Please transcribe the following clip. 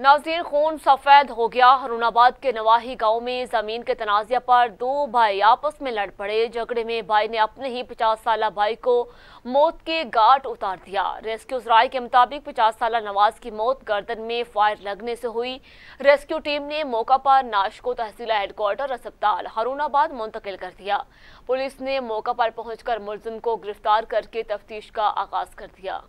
नाजीन खून सफ़ेद हो गया हरूणाबाद के नवाही गांव में ज़मीन के तनाज़े पर दो भाई आपस में लड़ पड़े झगड़े में भाई ने अपने ही 50 साल भाई को मौत के घाट उतार दिया रेस्क्यू राय के मुताबिक 50 साल नवाज की मौत गर्दन में फायर लगने से हुई रेस्क्यू टीम ने मौका पर नाश को तहसीला हेडक्वार्टर अस्पताल हरूणाबाद मुंतकिल कर दिया पुलिस ने मौका पर पहुंचकर मुलजिम को गिरफ्तार करके तफ्तीश का आगाज कर दिया